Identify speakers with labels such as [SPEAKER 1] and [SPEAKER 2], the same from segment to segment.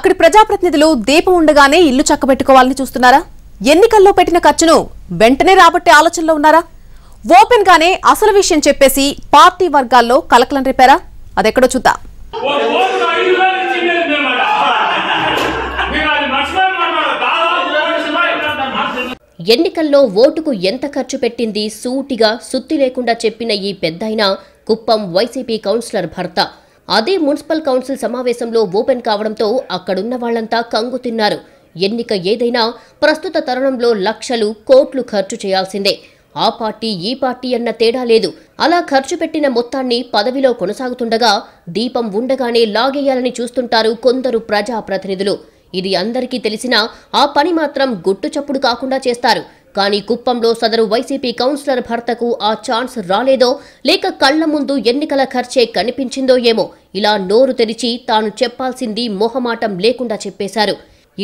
[SPEAKER 1] అక్కడి ప్రజాప్రతినిధులు దీపం ఉండగానే ఇల్లు చక్కబెట్టుకోవాలని చూస్తున్నారా ఎన్నికల్లో పెట్టిన ఖర్చును వెంటనే రాబట్టే ఆలోచనలో ఉన్నారా ఓపెన్ గానే అసలు విషయం చెప్పేసి పార్టీ వర్గాల్లో కలకలం రేపారా అదెక్కడో చూద్దా
[SPEAKER 2] ఎన్నికల్లో ఓటుకు ఎంత ఖర్చు పెట్టింది సూటిగా సుత్తి లేకుండా చెప్పిన ఈ పెద్దయినా కుప్పం వైసీపీ కౌన్సిలర్ భర్త అదే మున్సిపల్ కౌన్సిల్ సమావేశంలో ఓపెన్ కావడంతో అక్కడున్న వాళ్లంతా కంగు తిన్నారు ఎన్నిక ఏదైనా ప్రస్తుత తరుణంలో లక్షలు కోట్లు ఖర్చు చేయాల్సిందే ఆ పార్టీ ఈ పార్టీ అన్న తేడా లేదు అలా ఖర్చు పెట్టిన మొత్తాన్ని పదవిలో కొనసాగుతుండగా దీపం ఉండగానే లాగేయాలని చూస్తుంటారు కొందరు ప్రజాప్రతినిధులు ఇది అందరికీ తెలిసినా ఆ పని మాత్రం గుట్టు చప్పుడు కాకుండా చేస్తారు కానీ కుప్పంలో సదరు వైసీపీ కౌన్సిలర్ భర్తకు ఆ ఛాన్స్ రాలేదో లేక కళ్ల ముందు ఎన్నికల ఖర్చే కనిపించిందో ఏమో ఇలా నోరు తెరిచి తాను చెప్పాల్సింది మొహమాటం లేకుండా చెప్పేశారు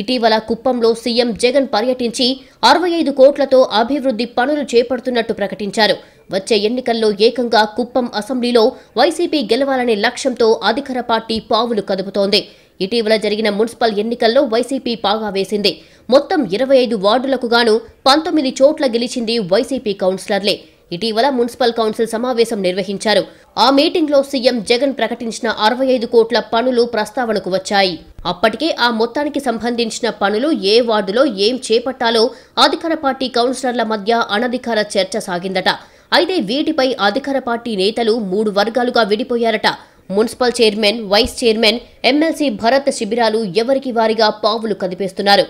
[SPEAKER 2] ఇటీవల కుప్పంలో సీఎం జగన్ పర్యటించి అరవై ఐదు కోట్లతో అభివృద్ధి పనులు చేపడుతున్నట్టు ప్రకటించారు వచ్చే ఎన్నికల్లో ఏకంగా కుప్పం అసెంబ్లీలో వైసీపీ గెలవాలనే లక్ష్యంతో అధికార పార్టీ పావులు కదుపుతోంది ఇటీవల జరిగిన మున్సిపల్ ఎన్నికల్లో వైసీపీ పాగా వేసింది మొత్తం ఇరవై ఐదు వార్డులకు గాను పంతొమ్మిది చోట్ల గెలిచింది వైసీపీ కౌన్సిలర్లే ఇటీవల మున్సిపల్ కౌన్సిల్ సమావేశం నిర్వహించారు ఆ మీటింగ్లో సీఎం జగన్ ప్రకటించిన అరవై ఐదు కోట్ల పనులు ప్రస్తావనకు వచ్చాయి అప్పటికే ఆ మొత్తానికి సంబంధించిన పనులు ఏ వార్డులో ఏం చేపట్టాలో అధికార పార్టీ కౌన్సిలర్ల మధ్య అనధికార చర్చ సాగిందట అయితే వీటిపై అధికార పార్టీ నేతలు మూడు వర్గాలుగా విడిపోయారట municipal chairman vice chairman MLC Bharat శిబిరాలు ఎవరికి వారిగా పావులు కదిపేస్తున్నారు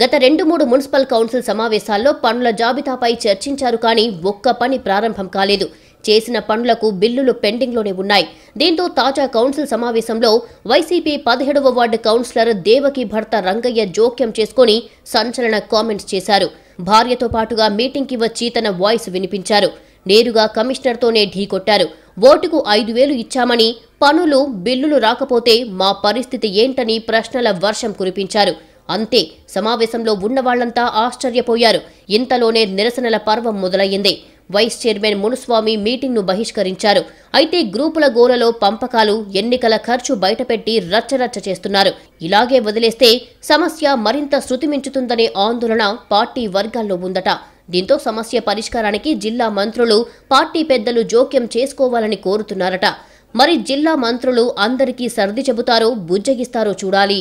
[SPEAKER 2] గత రెండు మూడు మున్సిపల్ కౌన్సిల్ సమావేశాల్లో పనుల జాబితాపై చర్చించారు కానీ ఒక్క పని ప్రారంభం కాలేదు చేసిన పనులకు బిల్లులు పెండింగ్లోనే ఉన్నాయి దీంతో తాజా కౌన్సిల్ సమావేశంలో వైసీపీ పదిహేడవ వార్డు కౌన్సిలర్ దేవకి భర్త రంగయ్య జోక్యం చేసుకుని సంచలన కామెంట్స్ చేశారు భార్యతో పాటుగా మీటింగ్కి వచ్చి తన వాయిస్ వినిపించారు నేరుగా కమిషనర్తోనే ఢీకొట్టారు ఓటుకు ఐదు వేలు ఇచ్చామని పనులు బిల్లులు రాకపోతే మా పరిస్థితి ఏంటని ప్రశ్నల వర్షం కురిపించారు అంతే సమావేశంలో ఉన్నవాళ్లంతా ఆశ్చర్యపోయారు ఇంతలోనే నిరసనల పర్వం మొదలయ్యింది వైస్ చైర్మన్ మునుస్వామి మీటింగ్ను బహిష్కరించారు అయితే గ్రూపుల గోలలో పంపకాలు ఎన్నికల ఖర్చు బయటపెట్టి రచ్చరచ్చ చేస్తున్నారు ఇలాగే వదిలేస్తే సమస్య మరింత శృతిమించుతుందనే ఆందోళన పార్టీ వర్గాల్లో ఉందట దీంతో సమస్య పరిష్కారానికి జిల్లా మంత్రులు పార్టీ పెద్దలు జోక్యం చేసుకోవాలని కోరుతున్నారట మరి జిల్లా మంత్రులు అందరికీ సర్ది చెబుతారో బుజ్జగిస్తారో చూడాలి